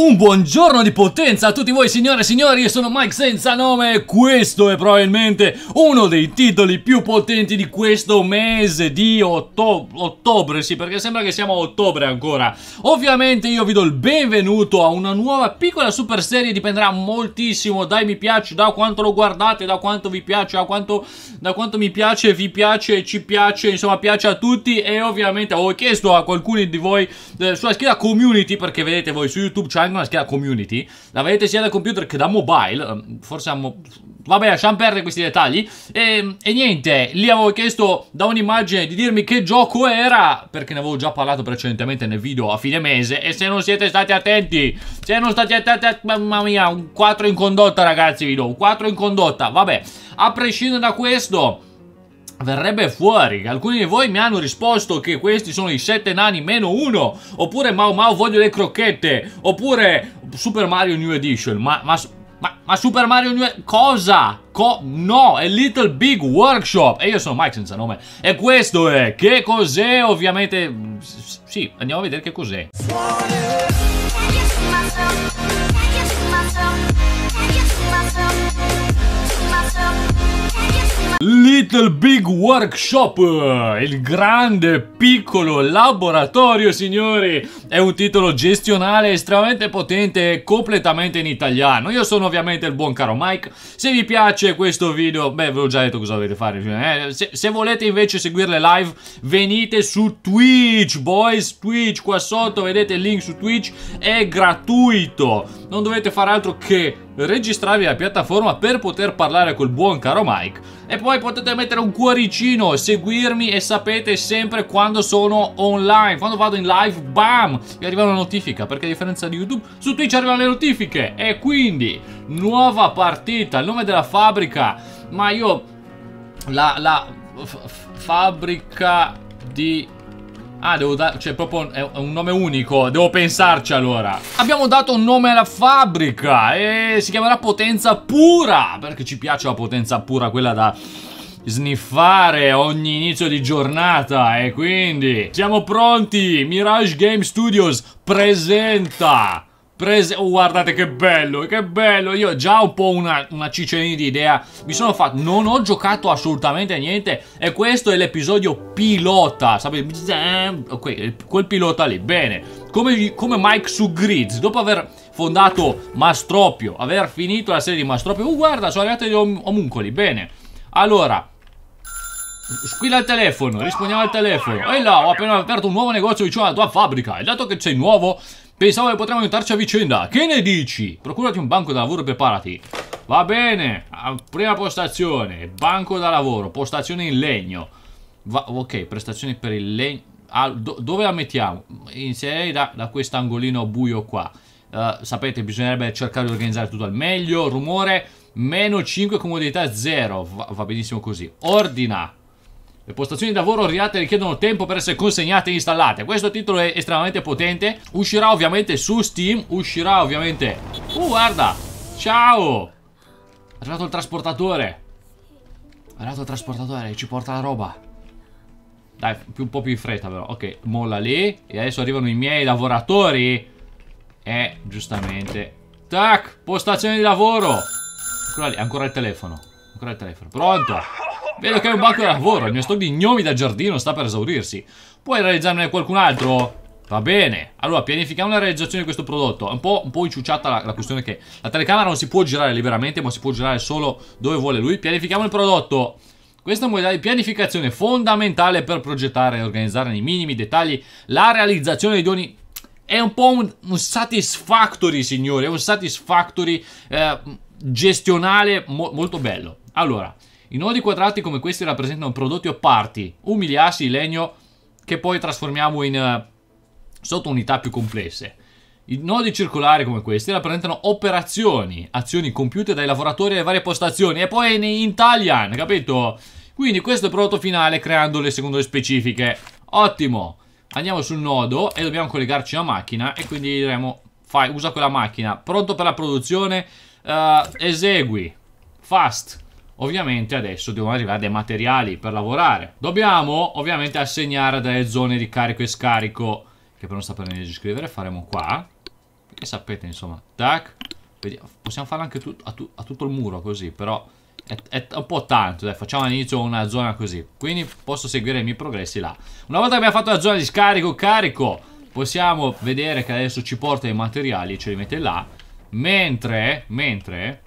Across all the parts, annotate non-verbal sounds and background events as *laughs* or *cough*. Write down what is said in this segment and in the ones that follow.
Un buongiorno di potenza a tutti voi signore e signori, io sono Mike senza nome e questo è probabilmente uno dei titoli più potenti di questo mese di otto ottobre, sì perché sembra che siamo a ottobre ancora. Ovviamente io vi do il benvenuto a una nuova piccola super serie, dipenderà moltissimo dai mi piace, da quanto lo guardate, da quanto vi piace, da quanto, da quanto mi piace, vi piace, ci piace, insomma piace a tutti e ovviamente ho chiesto a qualcuno di voi eh, sulla scheda community perché vedete voi su YouTube c'è una scheda Community, la vedete sia da computer che da mobile, ehm, forse a vabbè lasciamo perdere questi dettagli e, ehm, e, niente, lì avevo chiesto da un'immagine di dirmi che gioco era perché ne avevo già parlato precedentemente nel video a fine mese e se non siete stati attenti se non state attenti, mamma mia un 4 in condotta ragazzi video, un 4 in condotta vabbè, a prescindere da questo verrebbe fuori. Alcuni di voi mi hanno risposto che questi sono i 7 nani meno uno, oppure Mau Mau voglio le crocchette, oppure Super Mario New Edition, ma, ma, ma, ma Super Mario New Edition, cosa? Co no, è Little Big Workshop, e io sono Mike senza nome, e questo è, che cos'è ovviamente, mm, sì, andiamo a vedere che cos'è. Little Big Workshop, il grande piccolo laboratorio, signori. È un titolo gestionale estremamente potente, completamente in italiano. Io sono ovviamente il buon caro Mike. Se vi piace questo video, beh, ve l'ho già detto cosa dovete fare. Cioè, eh, se, se, volete invece seguirle live, venite su Twitch, boys. Twitch qua sotto, vedete il link su Twitch, è gratuito. Non dovete fare altro che registrarvi alla piattaforma per poter parlare col buon caro Mike e poi potete mettere un cuoricino, seguirmi e sapete sempre quando sono online, quando vado in live, bam, vi arriva una notifica perché a differenza di YouTube su Twitch arrivano le notifiche e quindi nuova partita, il nome della fabbrica, ma io la, la fabbrica di Ah, devo dare... Cioè, proprio è un nome unico. Devo pensarci allora. Abbiamo dato un nome alla fabbrica. E si chiamerà Potenza Pura. Perché ci piace la potenza pura, quella da sniffare ogni inizio di giornata. E quindi siamo pronti. Mirage Game Studios presenta Prese... Oh, guardate che bello, che bello. Io già un po' una, una cicerina di idea mi sono fatto. Non ho giocato assolutamente niente. E questo è l'episodio pilota. Sapete? Okay, quel pilota lì. Bene. Come, come Mike su Grids. Dopo aver fondato Mastropio, aver finito la serie di Mastropio. Oh, guarda, sono arrivati gli om omuncoli. Bene. Allora, Squilla il telefono, rispondiamo al telefono. E là, ho appena aperto un nuovo negozio vicino alla tua fabbrica. E dato che sei nuovo, Pensavo che potremmo aiutarci a vicenda. Che ne dici? Procurati un banco da lavoro e preparati. Va bene. Prima postazione. Banco da lavoro. Postazione in legno. Va ok, prestazioni per il legno. Ah, do dove la mettiamo? Inserirei da, da quest'angolino buio qua. Uh, sapete, bisognerebbe cercare di organizzare tutto al meglio. Rumore, meno 5, comodità 0. Va, va benissimo così. Ordina. Le postazioni di lavoro ordinate richiedono tempo per essere consegnate e installate. Questo titolo è estremamente potente. Uscirà ovviamente su Steam. Uscirà ovviamente... Uh, guarda! Ciao! È arrivato il trasportatore. È arrivato il trasportatore ci porta la roba. Dai, un po' più in fretta però. Ok, molla lì. E adesso arrivano i miei lavoratori. E giustamente. Tac, postazione di lavoro. Ancora lì, ancora il telefono. Ancora il telefono. Pronto? Vedo che è un banco di lavoro. Il mio stock di gnomi da giardino sta per esaurirsi. Puoi realizzarne qualcun altro? Va bene. Allora, pianifichiamo la realizzazione di questo prodotto. È un po', un po inciucciata la, la, questione che la telecamera non si può girare liberamente, ma si può girare solo dove vuole lui. Pianifichiamo il prodotto. Questa è una modalità di pianificazione fondamentale per progettare e organizzare nei minimi dettagli la realizzazione di ogni è un po' un, un, satisfactory, signori. È un satisfactory eh, gestionale mo molto bello. Allora, i nodi quadrati come questi rappresentano prodotti o parti, umiliassi legno che poi trasformiamo in eh, sottounità più complesse. I nodi circolari come questi rappresentano operazioni, azioni compiute dai lavoratori alle varie postazioni e poi in Italian, capito? Quindi questo è il prodotto finale creandole secondo le specifiche. Ottimo! Andiamo sul nodo e dobbiamo collegarci alla macchina e quindi diremo fai, usa quella macchina. Pronto per la produzione? Uh, esegui. Fast. Ovviamente adesso devono arrivare dei materiali per lavorare. Dobbiamo ovviamente assegnare delle zone di carico e scarico, che per non saperne di scrivere faremo qua. Perché sapete insomma, tac. Possiamo farlo anche a, tu a tutto il muro così, però è, un po' tanto, dai, facciamo all'inizio una zona così. Quindi posso seguire i miei progressi là. Una volta che abbiamo fatto la zona di scarico, e carico, possiamo vedere che adesso ci porta i materiali e ce li mette là. Mentre, mentre,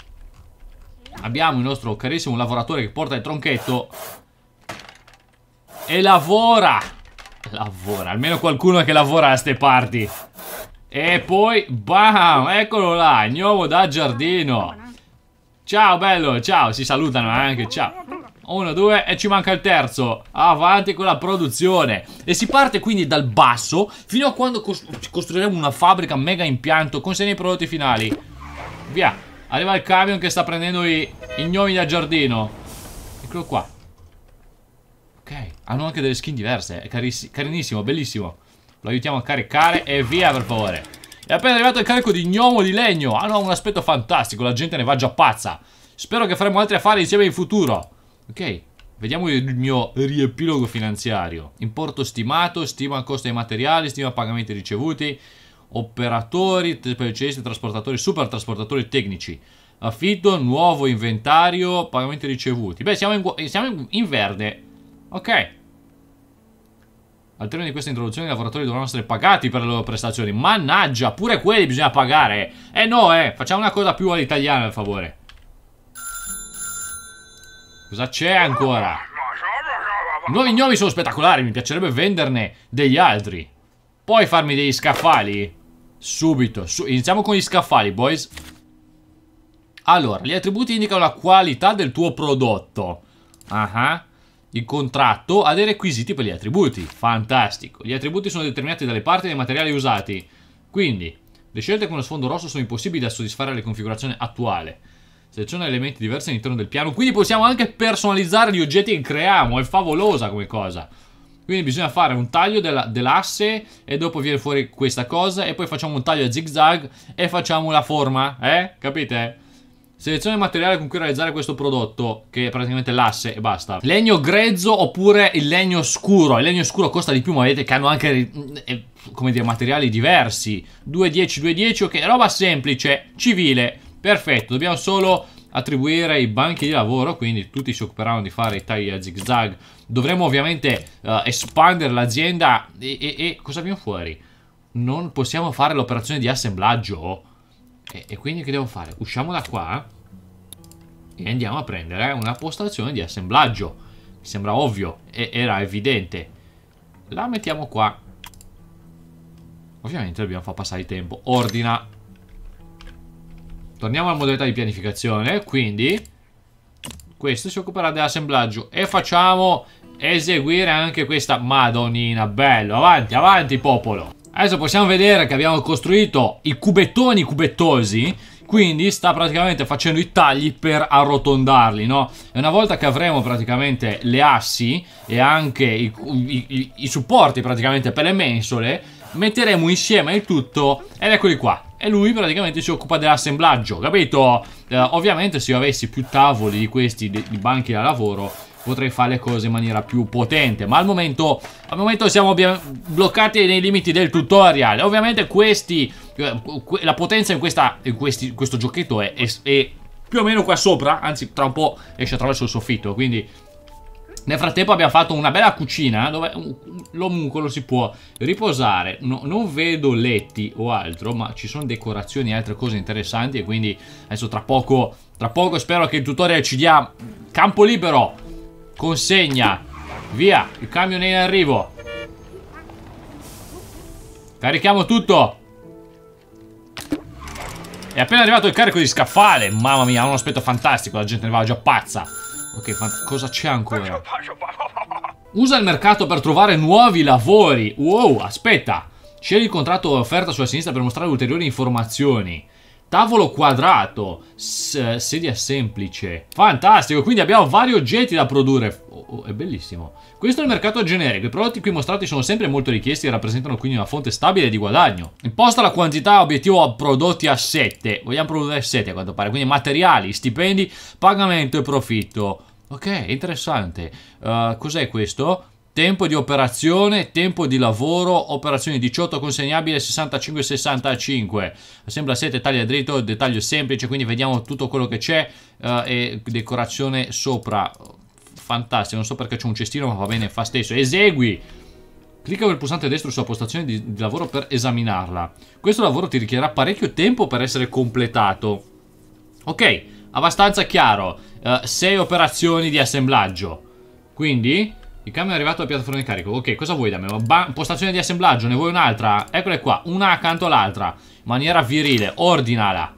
Abbiamo il nostro carissimo lavoratore che porta il tronchetto E lavora Lavora, almeno qualcuno che lavora a ste parti E poi, bam, eccolo là, andiamo da giardino Ciao bello, ciao, si salutano anche, ciao uno, due e ci manca il terzo Avanti con la produzione E si parte quindi dal basso Fino a quando costruiremo una fabbrica mega impianto Con i prodotti finali Via Arriva il camion che sta prendendo i gnomi da giardino. Eccolo qua. Ok, hanno anche delle skin diverse. È carinissimo, bellissimo. Lo aiutiamo a caricare e via per favore. È appena arrivato il carico di gnomo di legno. Hanno ah, un aspetto fantastico, la gente ne va già pazza. Spero che faremo altri affari insieme in futuro. Ok, Vediamo il mio riepilogo finanziario. Importo stimato, stima costo dei materiali, stima pagamenti ricevuti, operatori, specialisti, trasportatori, super trasportatori tecnici, affitto, nuovo inventario, pagamenti ricevuti. Beh, siamo in, siamo in verde. Ok. Al termine di questa introduzione i lavoratori dovranno essere pagati per le loro prestazioni. Mannaggia, pure quelli bisogna pagare. Eh no, eh, facciamo una cosa più all'italiana, per favore. Cosa c'è ancora? nuovi gnomi sono spettacolari, mi piacerebbe venderne degli altri. Puoi farmi degli scaffali? Subito, su iniziamo con gli scaffali, boys. Allora, gli attributi indicano la qualità del tuo prodotto. Ah, uh -huh. il contratto ha dei requisiti per gli attributi. Fantastico. Gli attributi sono determinati dalle parti dei materiali usati. Quindi, le scelte con lo sfondo rosso sono impossibili da soddisfare alla configurazione attuale. Seleziona elementi diversi all'interno del piano. Quindi possiamo anche personalizzare gli oggetti che creiamo. È favolosa come cosa. Quindi bisogna fare un taglio dell'asse e dopo viene fuori questa cosa e poi facciamo un taglio a zig zag e facciamo la forma, eh? Capite? Selezione il materiale con cui realizzare questo prodotto, che è praticamente l'asse e basta. Legno grezzo oppure il legno scuro. Il legno scuro costa di più, ma vedete che hanno anche, eh, come dire, materiali diversi. 2,10, 2,10, ok, roba semplice, civile, perfetto. Dobbiamo solo attribuire i banchi di lavoro, quindi tutti si occuperanno di fare i tagli a zig zag. Dovremo ovviamente uh, espandere l'azienda e, e, e, cosa abbiamo fuori? Non possiamo fare l'operazione di assemblaggio. E, e, quindi che devo fare? Usciamo da qua e andiamo a prendere una postazione di assemblaggio. Mi sembra ovvio, era evidente. La mettiamo qua. Ovviamente dobbiamo far passare il tempo. Ordina Torniamo alla modalità di pianificazione, quindi questo si occuperà dell'assemblaggio e facciamo eseguire anche questa madonnina, bello, avanti, avanti popolo. Adesso possiamo vedere che abbiamo costruito i cubettoni cubettosi, quindi sta praticamente facendo i tagli per arrotondarli, no? E una volta che avremo praticamente le assi e anche i, i, i supporti praticamente per le mensole, metteremo insieme il tutto ed eccoli qua e lui praticamente si occupa dell'assemblaggio, capito? Eh, ovviamente se io avessi più tavoli di questi, di, di, banchi da lavoro, potrei fare le cose in maniera più potente, ma al momento, al momento siamo bloccati nei limiti del tutorial. Ovviamente questi, eh, la potenza in, questa, in questi, questo giochetto è, è, è più o meno qua sopra, anzi tra un po' esce attraverso il soffitto, quindi nel frattempo abbiamo fatto una bella cucina dove l'omuncolo si può riposare. No, non vedo letti o altro, ma ci sono decorazioni e altre cose interessanti e quindi adesso tra poco, tra poco spero che il tutorial ci dia campo libero. Consegna. Via, il camion è in arrivo. Carichiamo tutto. È appena arrivato il carico di scaffale. Mamma mia, ha un aspetto fantastico, la gente ne va già pazza. Ok, ma cosa c'è ancora? Usa il mercato per trovare nuovi lavori. Wow, aspetta. Scegli il contratto offerta sulla sinistra per mostrare ulteriori informazioni. Tavolo quadrato, sedia semplice. Fantastico, quindi abbiamo vari oggetti da produrre. Oh, oh, è bellissimo. Questo è il mercato generico, i prodotti qui mostrati sono sempre molto richiesti e rappresentano quindi una fonte stabile di guadagno. Imposta la quantità obiettivo a prodotti a 7, vogliamo produrre 7 a quanto pare, quindi materiali, stipendi, pagamento e profitto. Ok, interessante. Uh, Cos'è questo? Tempo di operazione, tempo di lavoro, operazioni 18 consegnabile 65-65. Sembra 7 taglia dritto, dettaglio semplice, quindi vediamo tutto quello che c'è eh, e decorazione sopra. Fantastico, non so perché c'è un cestino, ma va bene, fa stesso. Esegui! Clicca col pulsante destro sulla postazione di, di lavoro per esaminarla. Questo lavoro ti richiederà parecchio tempo per essere completato. Ok, abbastanza chiaro. 6 uh, eh, operazioni di assemblaggio. Quindi il camion è arrivato alla piattaforma di carico. Ok, cosa vuoi da me? postazione di assemblaggio, ne vuoi un'altra? Eccole qua, una accanto all'altra. In maniera virile, ordinala.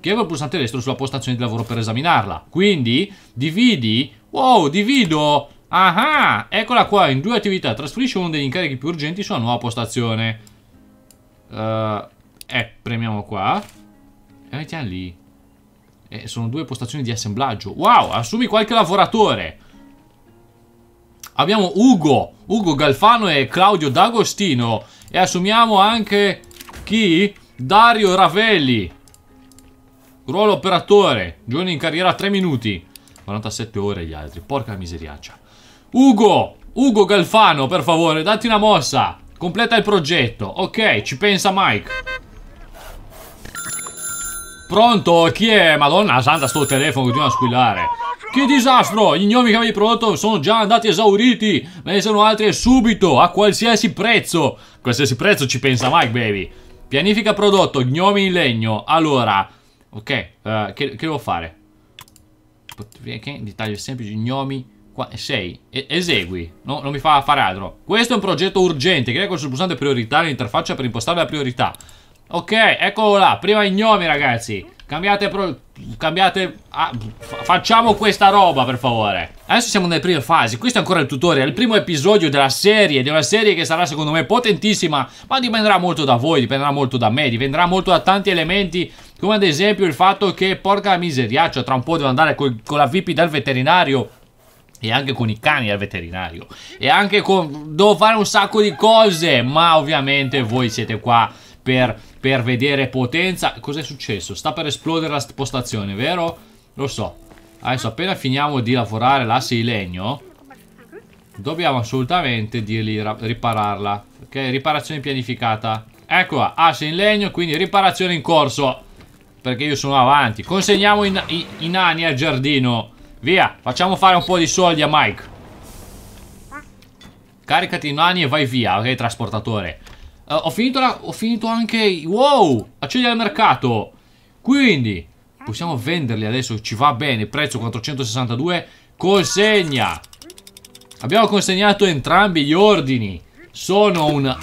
Chiama il pulsante destro sulla postazione di lavoro per esaminarla. Quindi, dividi... Wow, divido! Ah, ah Eccola qua, in due attività. Trasferisci uno degli incarichi più urgenti sulla nuova postazione. Uh, eh, premiamo qua. E mettiamo lì. Eh, sono due postazioni di assemblaggio. Wow, assumi qualche lavoratore. Abbiamo Ugo, Ugo Galfano e Claudio D'Agostino. E assumiamo anche chi? Dario Ravelli. Ruolo operatore. Giorni in carriera 3 minuti. 47 ore gli altri. Porca miseriaccia. Ugo, Ugo Galfano, per favore, datti una mossa. Completa il progetto. Ok, ci pensa Mike. Pronto? Chi è? Madonna santa, sto telefono continua a squillare. Che disastro! Gli gnomi che avevi prodotto sono già andati esauriti. Me ne sono altri subito, a qualsiasi prezzo. qualsiasi prezzo ci pensa Mike, baby. Pianifica prodotto, gnomi in legno. Allora, ok, uh, che, che, devo fare? Che dettaglio semplice, gnomi... 6. esegui. No, non mi fa fare altro. Questo è un progetto urgente. Crea sul pulsante prioritario l'interfaccia per impostare la priorità. Ok, eccolo là. Prima gnomi, ragazzi. Cambiate pro... Cambiate... Ah, facciamo questa roba, per favore. Adesso siamo nelle prime fasi. Questo è ancora il tutorial. Il primo episodio della serie. Di una serie che sarà, secondo me, potentissima. Ma dipenderà molto da voi. Dipenderà molto da me. Dipenderà molto da tanti elementi. Come ad esempio il fatto che, porca miseriaccia, cioè, tra un po' devo andare con la VIP dal veterinario e anche con i cani al veterinario e anche con devo fare un sacco di cose ma ovviamente voi siete qua per per vedere potenza. Cos'è successo? Sta per esplodere la postazione, vero? Lo so. Adesso appena finiamo di lavorare l'asse di legno, dobbiamo assolutamente dirgli ripararla. Ok, riparazione pianificata. Eccola, asse in legno, quindi riparazione in corso. Perché io sono avanti. Consegniamo i, i, i nani al giardino. Via, facciamo fare un po' di soldi a Mike. Caricati i nani e vai via, ok, trasportatore. Uh, ho, finito la, ho finito anche... Wow! Accedi al mercato! Quindi, possiamo venderli adesso, ci va bene. Prezzo 462, consegna! Abbiamo consegnato entrambi gli ordini. Sono un...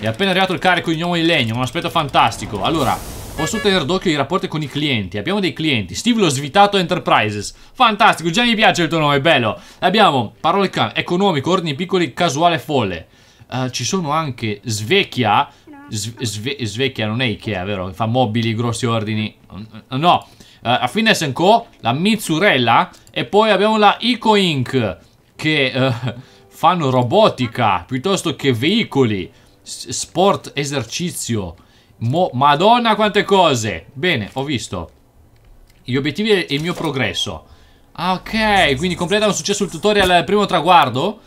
È appena arrivato il carico di uomo di legno, un aspetto fantastico. Allora, posso tenere d'occhio i rapporti con i clienti. Abbiamo dei clienti. Steve lo svitato Enterprises. Fantastico, già mi piace il tuo nome, bello. Abbiamo parole can, economico, ordini piccoli, casuale, folle uh, ci sono anche Svecchia, Sve Svecchia non è Ikea, vero? Fa mobili, grossi ordini, no, uh, a Fitness Co, la Mitsurella e poi abbiamo la Eco Inc, che uh, *laughs* fanno robotica piuttosto che veicoli, sport, esercizio, Mo madonna quante cose, bene, ho visto gli obiettivi e il mio progresso. Ah, ok, quindi completa un successo il tutorial al primo traguardo.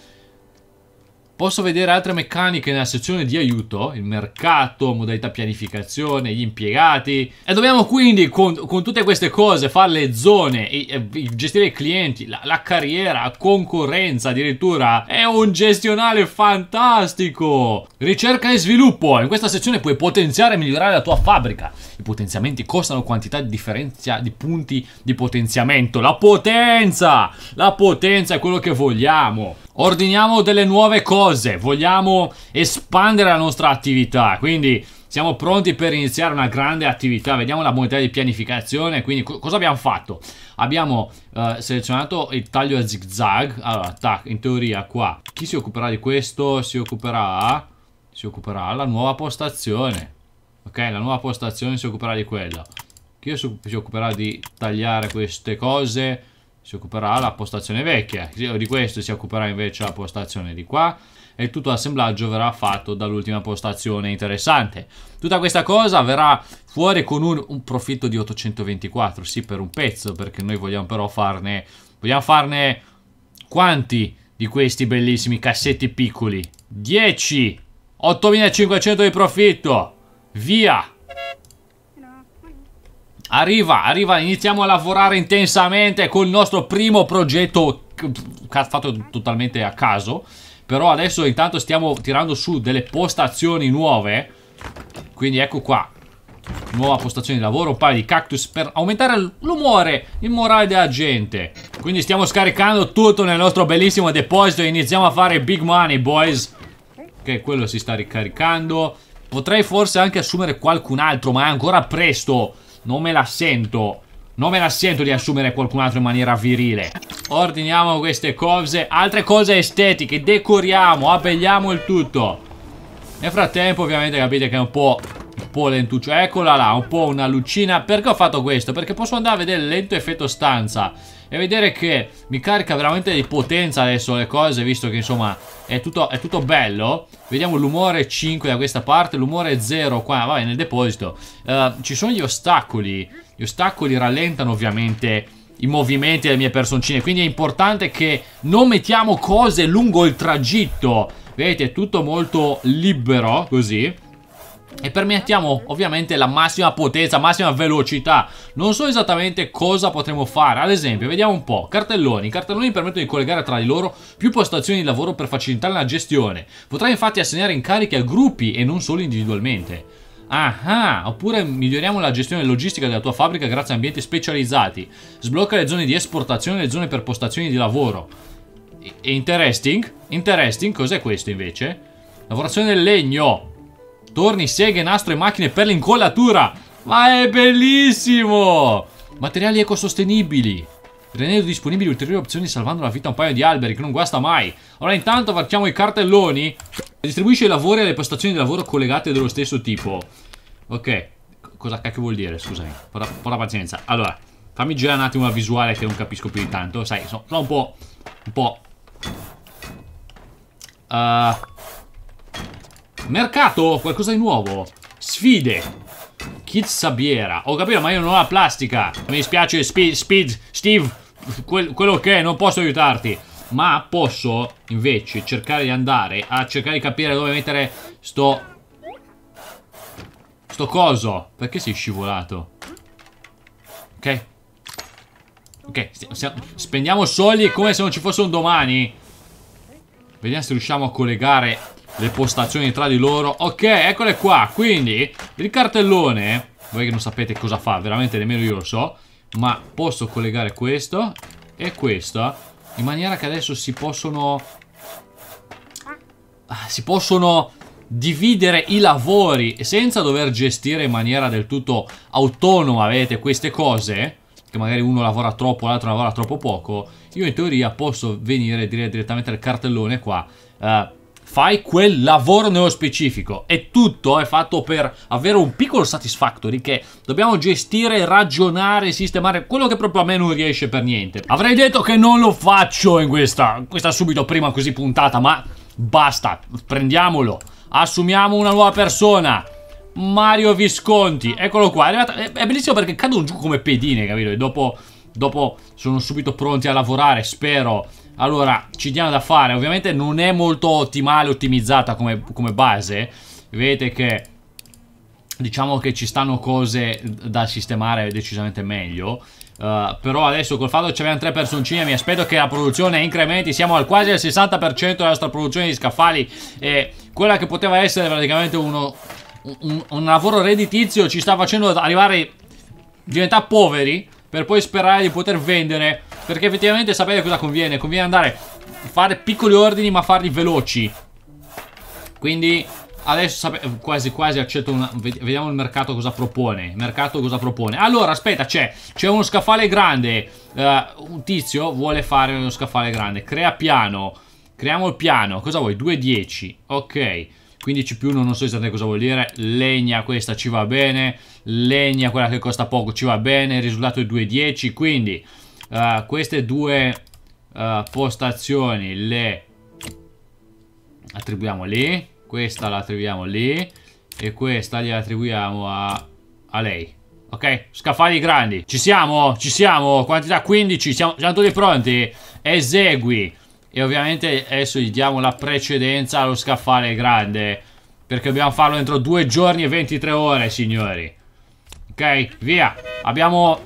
Posso vedere altre meccaniche nella sezione di aiuto, il mercato, modalità pianificazione, gli impiegati. E dobbiamo quindi con, con tutte queste cose fare le zone, e, e, gestire i clienti, la, la carriera, concorrenza addirittura. È un gestionale fantastico! Ricerca e sviluppo. In questa sezione puoi potenziare e migliorare la tua fabbrica. I potenziamenti costano quantità di differenza di punti di potenziamento. La potenza! La potenza è quello che vogliamo ordiniamo delle nuove cose, vogliamo espandere la nostra attività, quindi siamo pronti per iniziare una grande attività. Vediamo la modalità di pianificazione. Quindi, co cosa abbiamo fatto? Abbiamo eh, selezionato il taglio a zig zag. Allora, tac, in teoria qua. Chi si occuperà di questo? Si occuperà... Si occuperà la nuova postazione. Ok, la nuova postazione si occuperà di quello. Chi si occuperà di tagliare queste cose? si occuperà la postazione vecchia, di questo si occuperà invece la postazione di qua e tutto l'assemblaggio verrà fatto dall'ultima postazione interessante. Tutta questa cosa verrà fuori con un, un, profitto di 824, sì per un pezzo, perché noi vogliamo però farne, vogliamo farne quanti di questi bellissimi cassetti piccoli? 10, 8500 di profitto, via! Arriva, arriva, iniziamo a lavorare intensamente col nostro primo progetto fatto totalmente a caso. Però adesso intanto stiamo tirando su delle postazioni nuove. Quindi ecco qua, nuova postazione di lavoro, un paio di cactus per aumentare l'umore, il morale della gente. Quindi stiamo scaricando tutto nel nostro bellissimo deposito e iniziamo a fare big money, boys. Ok, quello si sta ricaricando. Potrei forse anche assumere qualcun altro, ma è ancora presto. Non me la sento. Non me la sento di assumere qualcun altro in maniera virile. Ordiniamo queste cose. Altre cose estetiche. Decoriamo. Abbelliamo il tutto. Nel frattempo ovviamente capite che è un po' un po' lentuccio Eccola là, un po' una lucina Perché ho fatto questo? Perché posso andare a vedere il lento effetto stanza e vedere che mi carica veramente di potenza adesso le cose, visto che insomma è tutto, è tutto bello. Vediamo l'umore 5 da questa parte, l'umore 0 qua, vabbè, nel deposito. Uh, ci sono gli ostacoli, gli ostacoli rallentano ovviamente i movimenti delle mie personcine, quindi è importante che non mettiamo cose lungo il tragitto. Vedete, è tutto molto libero, così e permettiamo ovviamente la massima potenza, massima velocità. Non so esattamente cosa potremo fare, ad esempio, vediamo un po', cartelloni. I cartelloni permettono di collegare tra di loro più postazioni di lavoro per facilitare la gestione. Potrai infatti assegnare incarichi a gruppi e non solo individualmente. Ah, ah, oppure miglioriamo la gestione logistica della tua fabbrica grazie a ambienti specializzati. Sblocca le zone di esportazione e le zone per postazioni di lavoro. interesting? Interesting, cos'è questo invece? Lavorazione del legno, Torni, seghe, nastro e macchine per l'incollatura Ma è bellissimo Materiali ecosostenibili Rendendo disponibili ulteriori opzioni salvando la vita a un paio di alberi che non guasta mai Ora intanto facciamo i cartelloni Distribuisce i lavori alle prestazioni di lavoro collegate dello stesso tipo Ok Cosa cacchio vuol dire? Scusami Porta, porta pazienza Allora Fammi girare un attimo la visuale che non capisco più di tanto Sai, sono, sono un po' Un po' Uh, Mercato, qualcosa di nuovo. Sfide. Kid Sabiera. Ho capito, ma io non ho la plastica. Mi dispiace, Speed, Speed, Steve. Quel, quello che è, non posso aiutarti. Ma posso, invece, cercare di andare a cercare di capire dove mettere sto... Sto coso. Perché sei scivolato? Ok. Ok, spendiamo soldi come se non ci fosse un domani. Vediamo se riusciamo a collegare le postazioni tra di loro Ok, eccole qua Quindi il cartellone Voi che non sapete cosa fa, veramente nemmeno io lo so Ma posso collegare questo E questo In maniera che adesso si possono ah, Si possono dividere i lavori Senza dover gestire in maniera del tutto autonoma Vedete, queste cose Che magari uno lavora troppo, l'altro lavora troppo poco Io in teoria posso venire dire direttamente al cartellone qua eh, fai quel lavoro nello specifico e tutto è fatto per avere un piccolo satisfactory che dobbiamo gestire, ragionare, sistemare, quello che proprio a me non riesce per niente. Avrei detto che non lo faccio in questa, questa subito prima così puntata, ma basta, prendiamolo, assumiamo una nuova persona. Mario Visconti, eccolo qua, è, arrivata, è, è bellissimo perché cadono giù come pedine, capito? E dopo, dopo sono subito pronti a lavorare, spero allora, ci diamo da fare. Ovviamente non è molto ottimale, ottimizzata come, come base. Vedete che... Diciamo che ci stanno cose da sistemare decisamente meglio. Uh, però adesso col fatto che abbiamo tre personcine mi aspetto che la produzione incrementi siamo al quasi al 60% della nostra produzione di scaffali e quella che poteva essere praticamente uno, un, un, lavoro redditizio ci sta facendo arrivare Diventa poveri per poi sperare di poter vendere perché effettivamente sapete cosa conviene Conviene andare a fare piccoli ordini ma farli veloci Quindi adesso quasi quasi accetto una... Vediamo il mercato cosa propone Il mercato cosa propone Allora aspetta c'è C'è uno scaffale grande uh, Un tizio vuole fare uno scaffale grande Crea piano Creiamo il piano Cosa vuoi? 2,10 Ok 15 più 1 non so esattamente cosa vuol dire Legna questa ci va bene Legna quella che costa poco ci va bene Il risultato è 2,10 Quindi uh, queste due uh, postazioni le attribuiamo lì, questa la attribuiamo lì e questa gliela attribuiamo a, a lei. Ok, scaffali grandi. Ci siamo, ci siamo. Quantità 15, siamo, siamo tutti pronti. Esegui. E ovviamente adesso gli diamo la precedenza allo scaffale grande. Perché dobbiamo farlo entro due giorni e 23 ore, signori. Ok, via. Abbiamo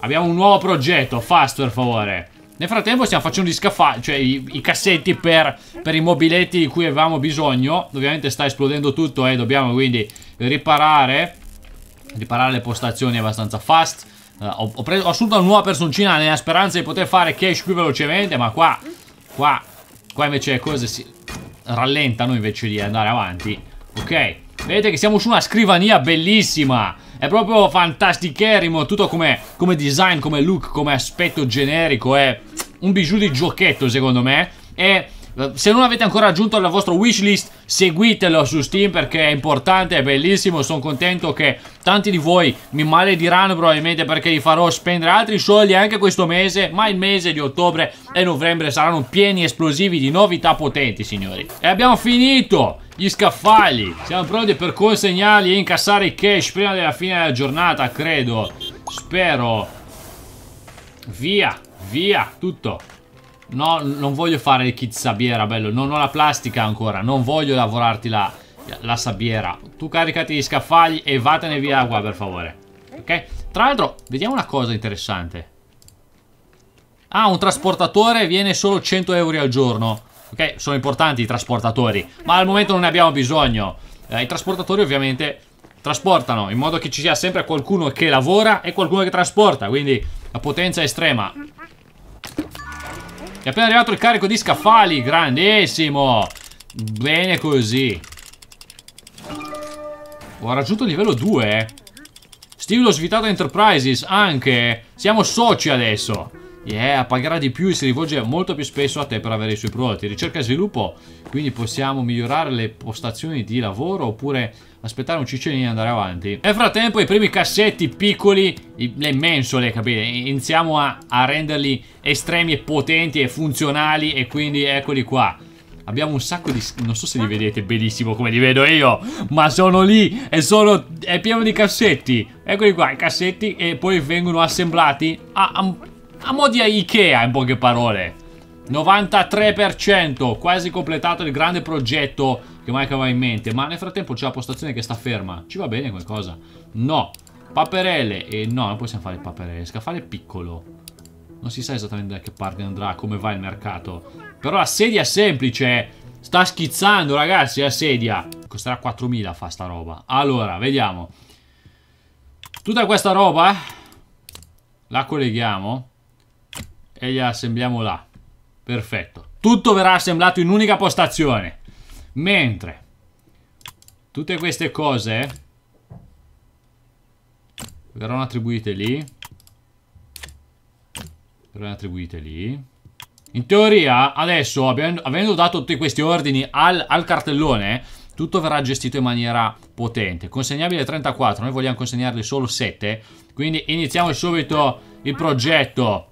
Abbiamo un nuovo progetto, fast per favore. Nel frattempo stiamo facendo gli scaffali, cioè i, i cassetti per, per, i mobiletti di cui avevamo bisogno. Ovviamente sta esplodendo tutto e eh, dobbiamo quindi riparare. Riparare le postazioni abbastanza fast. Uh, ho, preso, ho assunto una nuova personcina nella speranza di poter fare cash più velocemente, ma qua, qua, qua invece le cose si rallentano invece di andare avanti. Ok, vedete che siamo su una scrivania bellissima. È proprio fantasticherimo tutto come, come design, come look, come aspetto generico. È un bijou di giochetto, secondo me. E eh, se non avete ancora aggiunto alla vostra wishlist, seguitelo su Steam perché è importante, è bellissimo. Sono contento che tanti di voi mi malediranno probabilmente perché vi farò spendere altri soldi anche questo mese. Ma il mese di ottobre e novembre saranno pieni esplosivi di novità potenti, signori. E abbiamo finito! gli scaffali. Siamo pronti per consegnarli e incassare i cash prima della fine della giornata, credo. Spero. Via, via, tutto. No, non voglio fare il kit sabiera, bello. Non ho la plastica ancora. Non voglio lavorarti la, la sabiera. Tu caricati gli scaffali e vattene via qua, per favore. Ok? Tra l'altro, vediamo una cosa interessante. Ah, un trasportatore viene solo 100 euro al giorno. Ok, sono importanti i trasportatori, ma al momento non ne abbiamo bisogno. Eh, I trasportatori ovviamente trasportano in modo che ci sia sempre qualcuno che lavora e qualcuno che trasporta, quindi la potenza è estrema. È appena arrivato il carico di scaffali, grandissimo! Bene così. Ho raggiunto il livello 2. Eh. Steve lo svitato Enterprises, anche. Siamo soci adesso yeah, pagherà di più e si rivolge molto più spesso a te per avere i suoi prodotti. Ricerca e sviluppo, quindi possiamo migliorare le postazioni di lavoro oppure aspettare un cicciolino e andare avanti. Nel frattempo i primi cassetti piccoli, le mensole, capite? Iniziamo a, a renderli estremi e potenti e funzionali e quindi eccoli qua. Abbiamo un sacco di... non so se li vedete benissimo come li vedo io Ma sono lì e sono... è pieno di cassetti Eccoli qua i cassetti e poi vengono assemblati a, a, a mo' di Ikea in poche parole. 93%, quasi completato il grande progetto che Mike aveva in mente, ma nel frattempo c'è la postazione che sta ferma. Ci va bene qualcosa? No. Paperelle, e no, non possiamo fare paperelle, scaffale piccolo. Non si sa esattamente da che parte andrà, come va il mercato. Però la sedia è semplice, sta schizzando ragazzi la sedia. Costerà 4.000 fa sta roba. Allora, vediamo. Tutta questa roba eh, la colleghiamo e gliela assembliamo là. Perfetto. Tutto verrà assemblato in un'unica postazione. Mentre tutte queste cose verranno attribuite lì. Verranno attribuite lì. In teoria, adesso, avendo dato tutti questi ordini al, al cartellone, tutto verrà gestito in maniera potente. Consegnabile 34, noi vogliamo consegnarli solo 7, quindi iniziamo subito il progetto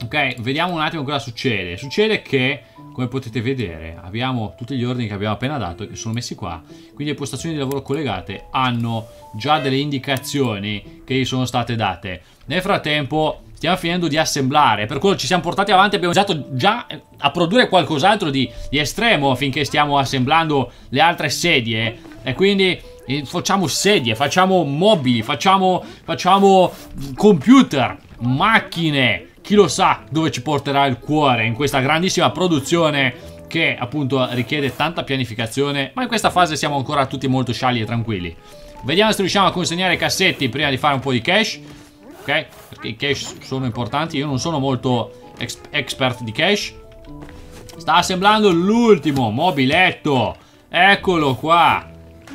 Ok, vediamo un attimo cosa succede. Succede che, come potete vedere, abbiamo tutti gli ordini che abbiamo appena dato che sono messi qua. Quindi le postazioni di lavoro collegate hanno già delle indicazioni che gli sono state date. Nel frattempo stiamo finendo di assemblare, per quello ci siamo portati avanti, abbiamo iniziato già eh, a produrre qualcos'altro di, di estremo finché stiamo assemblando le altre sedie. E quindi eh, facciamo sedie, facciamo mobili, facciamo, facciamo mm, computer, macchine chi lo sa dove ci porterà il cuore in questa grandissima produzione che appunto richiede tanta pianificazione, ma in questa fase siamo ancora tutti molto scialli e tranquilli. Vediamo se riusciamo a consegnare i cassetti prima di fare un po' di cash, ok? Perché i cash sono importanti, io non sono molto ex expert di cash. Sta assemblando l'ultimo mobiletto, eccolo qua,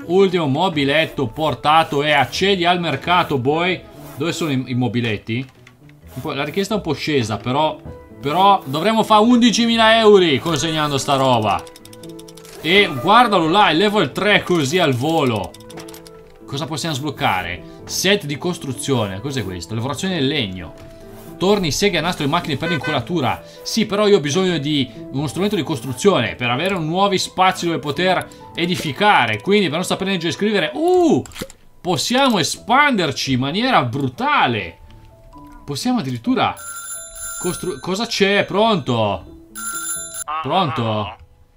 ultimo mobiletto portato e accedi al mercato, boy. Dove sono i, i mobiletti? La richiesta è un po' scesa, però... Però dovremmo fare 11.000 euro consegnando sta roba. E guardalo là, il level 3 così al volo. Cosa possiamo sbloccare? Set di costruzione, cos'è questo? Lavorazione del legno. Torni, seghe, nastro e macchine per l'incolatura. Sì, però io ho bisogno di uno strumento di costruzione per avere nuovi spazi dove poter edificare. Quindi, per non sapere leggere e scrivere, uh, possiamo espanderci in maniera brutale. Possiamo addirittura... costruire... Cosa c'è? Pronto? Pronto?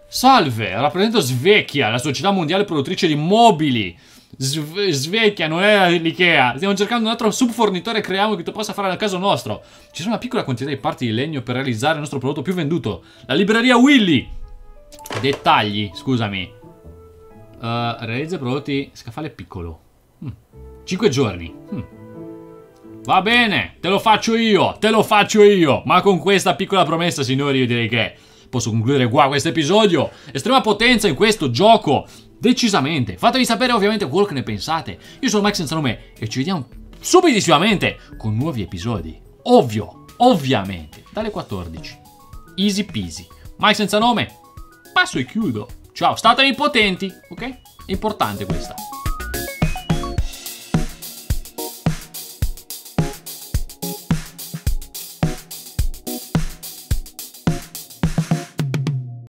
Salve, rappresento Svecchia, la società mondiale produttrice di mobili. Svecchia non è l'Ikea. Stiamo cercando un altro subfornitore creiamo che tu possa fare a caso nostro. Ci sono una piccola quantità di parti di legno per realizzare il nostro prodotto più venduto. La libreria Willy. Dettagli, scusami. Uh, realizza prodotti scaffale piccolo. Hm. 5 giorni. Hm. Va bene, te lo faccio io, te lo faccio io. Ma con questa piccola promessa, signori, io direi che posso concludere qua questo episodio. Estrema potenza in questo gioco, decisamente. Fatemi sapere ovviamente quello che ne pensate. Io sono Max senza nome e ci vediamo subito con nuovi episodi. Ovvio, ovviamente, dalle 14. Easy peasy. Max senza nome, passo e chiudo. Ciao, statemi potenti, ok? È importante questa.